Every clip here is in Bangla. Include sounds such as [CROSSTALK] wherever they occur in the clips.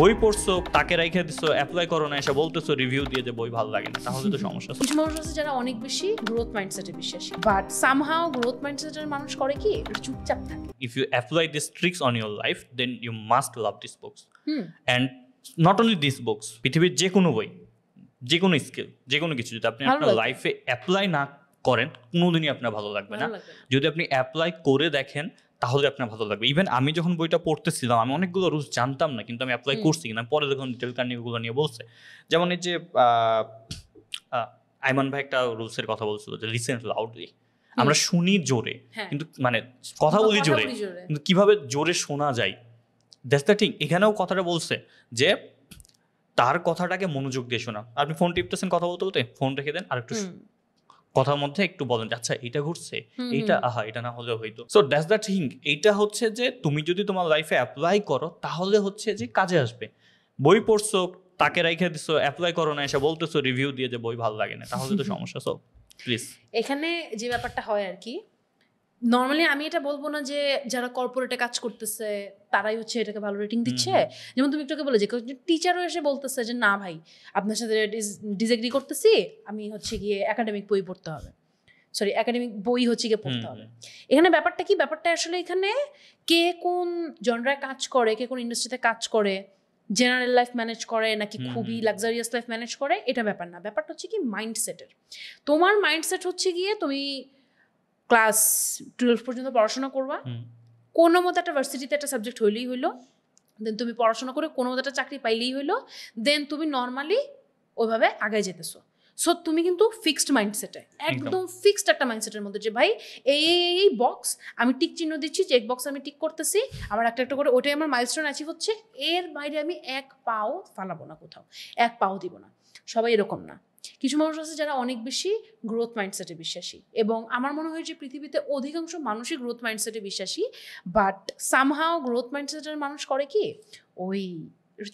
বই পড়ছো তাকে রাইখে দিছো অ্যাপ্লাই করো না এসে বলতেছো রিভিউ দিয়ে যে বই ভালো লাগে না তাহলে তো সমস্যা আছে কিছু মানুষ আছে যারা অনেক বেশি গ্রোথ মাইন্ডসেটে বিশ্বাসী বাট সামহাও গ্রোথ মাইন্ডসেটের মানুষ করে কি চুপচাপ থাকে if you apply this tricks on your life then you must love this books and not only this books পৃথিবীর যে কোনো বই যে কোনো স্কিল যে কোনো কিছু যদি আপনি আপনার লাইফে অ্যাপ্লাই না করেন কোনোদিনই আপনার ভালো লাগবে না যদি আপনি অ্যাপ্লাই করে দেখেন তাহলে আপনার ভালো লাগবে ইভেন আমি যখন বইটা পড়তেছিলাম আমি অনেকগুলো রুলস জানতাম না কিন্তু আমি অ্যাপ্লাই করছি কিনা পরে যখন ডিটেল কার্নিগুলো নিয়ে বলছে যেমন এই যে আইমান ভাই একটা রুলসের কথা বলছিল যে রিসেন্ট লাউডলি আমরা শুনি জোরে হ্যাঁ। কিন্তু মানে কথা বলি জোরে কিন্তু কিভাবে জোরে শোনা যায় দ্যাটস দ্য ঠিক এখানেও কথাটা বলছে যে তার কথাটাকে মনোযোগ দিয়ে শোনা আপনি ফোন টিপতেছেন কথা বলতে বলতে ফোন রেখে দেন আর একটু কথার মধ্যে একটু বলেন আচ্ছা এটা ঘুরছে এটা আহা এটা না হলে হইতো সো দ্যাটস দ্যাট থিং এইটা হচ্ছে যে তুমি যদি তোমার লাইফে অ্যাপ্লাই করো তাহলে হচ্ছে যে কাজে আসবে বই পড়ছো তাকে রাইখে দিছো অ্যাপ্লাই করো না এসে বলতেছো রিভিউ দিয়ে যে বই ভালো লাগে না তাহলে তো [LAUGHS] সমস্যা সো প্লিজ এখানে যে ব্যাপারটা হয় আর কি নর্মালি আমি এটা বলবো না যে যারা কর্পোরেটে কাজ করতেছে তারাই হচ্ছে এটাকে ভালো রেটিং দিচ্ছে যেমন তুমি একটুকে বলে যে টিচারও এসে বলতেছে যে না ভাই আপনার সাথে ডিজেগ্রি করতেছি আমি হচ্ছে গিয়ে একাডেমিক বই পড়তে হবে সরি একাডেমিক বই হচ্ছে গিয়ে পড়তে হবে এখানে ব্যাপারটা কি ব্যাপারটা আসলে এখানে কে কোন জনরায় কাজ করে কে কোন ইন্ডাস্ট্রিতে কাজ করে জেনারেল লাইফ ম্যানেজ করে নাকি খুবই লাক্সারিয়াস লাইফ ম্যানেজ করে এটা ব্যাপার না ব্যাপারটা হচ্ছে কি মাইন্ডসেটের তোমার মাইন্ডসেট হচ্ছে গিয়ে তুমি ক্লাস টুয়েলভ পর্যন্ত পড়াশোনা করবা কোনো মতো একটা ভার্সিটিতে একটা সাবজেক্ট হইলেই হইলো দেন তুমি পড়াশোনা করে কোনো মতো একটা চাকরি পাইলেই হইলো দেন তুমি নর্মালি ওইভাবে আগে যেতেছো সো তুমি কিন্তু ফিক্সড মাইন্ডসেটে একদম ফিক্সড একটা মাইন্ডসেটের মধ্যে যে ভাই এই এই বক্স আমি টিক চিহ্ন দিচ্ছি চেক বক্স আমি টিক করতেছি আমার একটা একটা করে ওটাই আমার মাইলস্টোন অ্যাচিভ হচ্ছে এর বাইরে আমি এক পাও ফালাবো না কোথাও এক পাও দিব না সবাই এরকম না কিছু মানুষ আছে যারা অনেক বেশি গ্রোথ মাইন্ডসেটে বিশ্বাসী এবং আমার মনে হয় যে পৃথিবীতে অধিকাংশ মানুষই গ্রোথ মাইন্ডসেটে বিশ্বাসী বাট সামহাও গ্রোথ মাইন্ডসেটের মানুষ করে কি ওই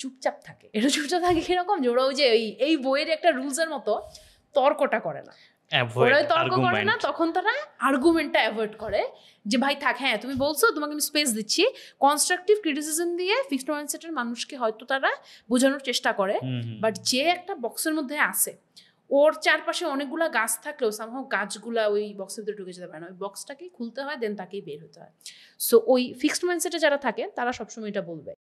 চুপচাপ থাকে এটা চুপচাপ থাকে এরকম যে ওরা ওই যে এই বইয়ের একটা রুলসের মতো তর্কটা করে না তর্ক করে না তখন তারা আর্গুমেন্টটা অ্যাভয়েড করে যে ভাই থাক হ্যাঁ তুমি বলছো তোমাকে আমি স্পেস দিচ্ছি কনস্ট্রাকটিভ ক্রিটিসিজম দিয়ে ফিক্সড মাইন্ডসেটের মানুষকে হয়তো তারা বোঝানোর চেষ্টা করে বাট যে একটা বক্সের মধ্যে আছে ওর চারপাশে অনেকগুলো গাছ থাকলেও সামহাও গাছগুলা ওই বক্সের ভিতরে ঢুকে যেতে পারে না ওই বক্সটাকেই খুলতে হয় দেন তাকেই বের হতে হয় সো ওই ফিক্সড মাইন্ডসেটে যারা থাকে তারা সবসময় এটা বলবে